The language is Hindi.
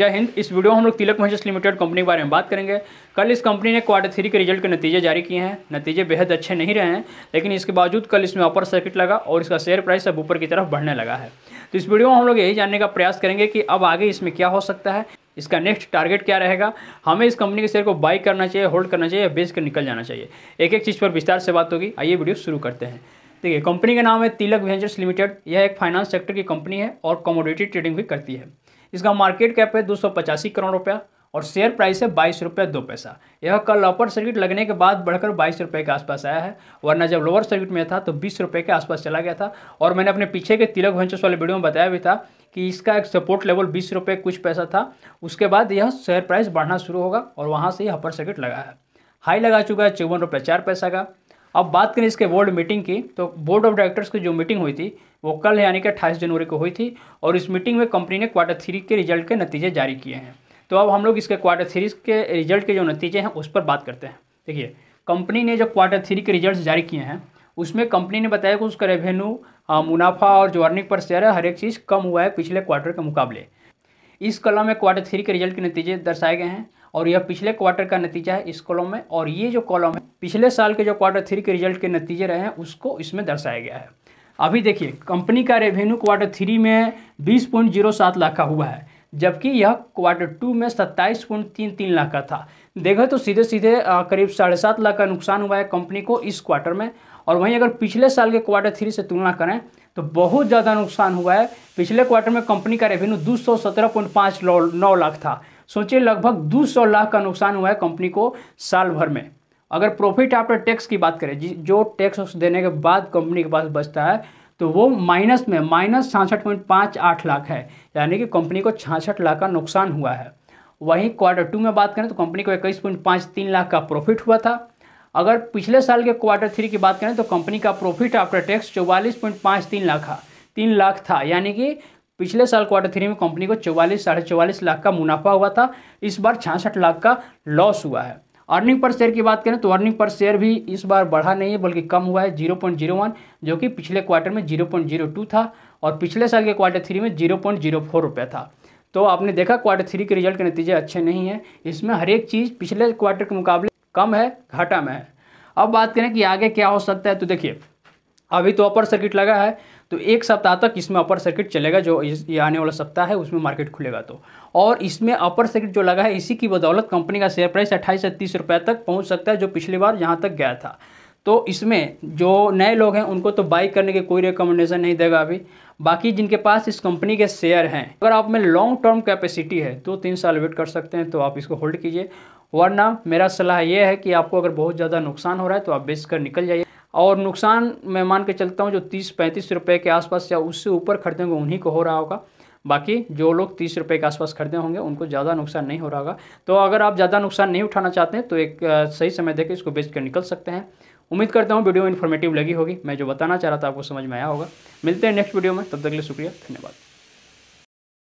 जय हिंद इस वीडियो में हम लोग तिलक महजस लिमिटेड कंपनी के बारे में बात करेंगे कल इस कंपनी ने क्वार्टर थ्री के रिजल्ट के नतीजे जारी किए हैं नतीजे बेहद अच्छे नहीं रहे हैं लेकिन इसके बावजूद कल इसमें अपर सर्किट लगा और इसका शेयर प्राइस अब ऊपर की तरफ बढ़ने लगा है तो इस वीडियो में हम लोग यही जानने का प्रयास करेंगे कि अब आगे इसमें क्या हो सकता है इसका नेक्स्ट टारगेट क्या रहेगा हमें इस कंपनी के शेयर को बाई करना चाहिए होल्ड करना चाहिए या बेच कर निकल जाना चाहिए एक एक चीज़ पर विस्तार से बात होगी आइए वीडियो शुरू करते हैं देखिए कंपनी का नाम है तिलक वेंचर्स लिमिटेड यह एक फाइनेंस सेक्टर की कंपनी है और कमोडिटी ट्रेडिंग भी करती है इसका मार्केट कैप है दो करोड़ रुपया और शेयर प्राइस है बाईस रुपये दो पैसा यह कल अपर सर्किट लगने के बाद बढ़कर बाईस रुपये के आसपास आया है वरना जब लोअर सर्किट में था तो बीस रुपये के आसपास चला गया था और मैंने अपने पीछे के तिलक वेंचर्स वाले वीडियो में बताया भी था कि इसका एक सपोर्ट लेवल बीस रुपये कुछ पैसा था उसके बाद यह शेयर प्राइस बढ़ना शुरू होगा और वहाँ से यह अपर सर्किट लगा है हाई लगा चुका है चौवन रुपये चार पैसा का अब बात करें इसके बोर्ड मीटिंग की तो बोर्ड ऑफ डायरेक्टर्स की जो मीटिंग हुई थी वो कल यानी कि अट्ठाईस जनवरी को हुई थी और इस मीटिंग में कंपनी ने क्वार्टर थ्री के रिजल्ट के नतीजे जारी किए हैं तो अब हम लोग इसके क्वार्टर थ्री के रिजल्ट के जो नतीजे हैं उस पर बात करते हैं देखिए कंपनी ने जो क्वार्टर थ्री के रिजल्ट जारी किए हैं उसमें कंपनी ने बताया कि उसका रेवेन्यू मुनाफा और जो अर्निंग पर शेयर है हर एक चीज़ कम हुआ है पिछले क्वार्टर के मुकाबले इस कला में क्वार्टर थ्री के रिजल्ट के नतीजे दर्शाए गए हैं और यह पिछले क्वार्टर का नतीजा है इस कॉलम में और ये जो कॉलम है पिछले साल के जो क्वार्टर थ्री के रिजल्ट के नतीजे रहे हैं उसको इसमें दर्शाया गया है अभी देखिए कंपनी का रेवेन्यू क्वार्टर थ्री में बीस पॉइंट जीरो सात लाख का हुआ है जबकि यह क्वार्टर टू में सत्ताईस पॉइंट तीन तीन लाख का था देखो तो सीधे सीधे करीब साढ़े सात लाख का नुकसान हुआ है कंपनी को इस क्वार्टर में और वहीं अगर पिछले साल के क्वार्टर थ्री से तुलना करें तो बहुत ज़्यादा नुकसान हुआ है पिछले क्वार्टर में कंपनी का रेवेन्यू दो सौ सत्रह पॉइंट पाँच नौ लाख था सोचिए लगभग दो लाख का नुकसान हुआ है कंपनी को साल भर में अगर प्रॉफिट आफ्टर टैक्स की बात करें जो टैक्स देने के बाद कंपनी के पास बचता है तो वो माइनस में माइनस छाछठ पॉइंट पाँच आठ लाख है यानी कि कंपनी को छाछठ लाख का नुकसान हुआ है वहीं क्वार्टर टू में बात करें तो कंपनी को इक्कीस पॉइंट पाँच तीन लाख का प्रॉफिट हुआ था अगर पिछले साल के क्वार्टर थ्री की बात करें तो कंपनी का प्रॉफिट आफ्टर टैक्स चौवालीस पॉइंट पाँच तीन लाख था तीन लाख था यानी कि पिछले साल क्वार्टर थ्री में कंपनी को चौवालीस साढ़े चौवालीस लाख का मुनाफा हुआ था इस बार छियासठ लाख का लॉस हुआ है अर्निंग पर शेयर की बात करें तो अर्निंग पर शेयर भी इस बार बढ़ा नहीं है बल्कि कम हुआ है 0.01 जो कि पिछले क्वार्टर में 0.02 था और पिछले साल के क्वार्टर थ्री में 0.04 रुपया था तो आपने देखा क्वार्टर थ्री के रिजल्ट के नतीजे अच्छे नहीं हैं इसमें हर एक चीज़ पिछले क्वार्टर के मुकाबले कम है घाटा में है अब बात करें कि आगे क्या हो सकता है तो देखिए अभी तो अपर सर्किट लगा है तो एक सप्ताह तक इसमें अपर सर्किट चलेगा जो ये आने वाला सप्ताह है उसमें मार्केट खुलेगा तो और इसमें अपर सर्किट जो लगा है इसी की बदौलत कंपनी का शेयर प्राइस अट्ठाईस से तीस रुपये तक पहुँच सकता है जो पिछली बार यहाँ तक गया था तो इसमें जो नए लोग हैं उनको तो बाई करने की कोई रिकमेंडेशन नहीं देगा अभी बाकी जिनके पास इस कंपनी के शेयर हैं अगर आप में लॉन्ग टर्म कैपेसिटी है तो तीन साल वेट कर सकते हैं तो आप इसको होल्ड कीजिए वरना मेरा सलाह यह है कि आपको अगर बहुत ज़्यादा नुकसान हो रहा है तो आप बेच कर निकल जाइए और नुकसान मैं मान के चलता हूँ जो तीस पैंतीस रुपये के आसपास या उससे ऊपर खरीदेंगे उन्हीं को हो रहा होगा बाकी जो लोग तीस रुपये के आसपास खरीदे होंगे उनको ज़्यादा नुकसान नहीं हो रहा होगा तो अगर आप ज़्यादा नुकसान नहीं उठाना चाहते हैं तो एक सही समय देकर इसको बेच कर निकल सकते हैं उम्मीद करता हूँ वीडियो इन्फॉर्मेटिव लगी होगी मैं जो बताना चाह रहा था आपको समझ में आया होगा मिलते हैं नेक्स्ट वीडियो में तब तक के लिए शुक्रिया धन्यवाद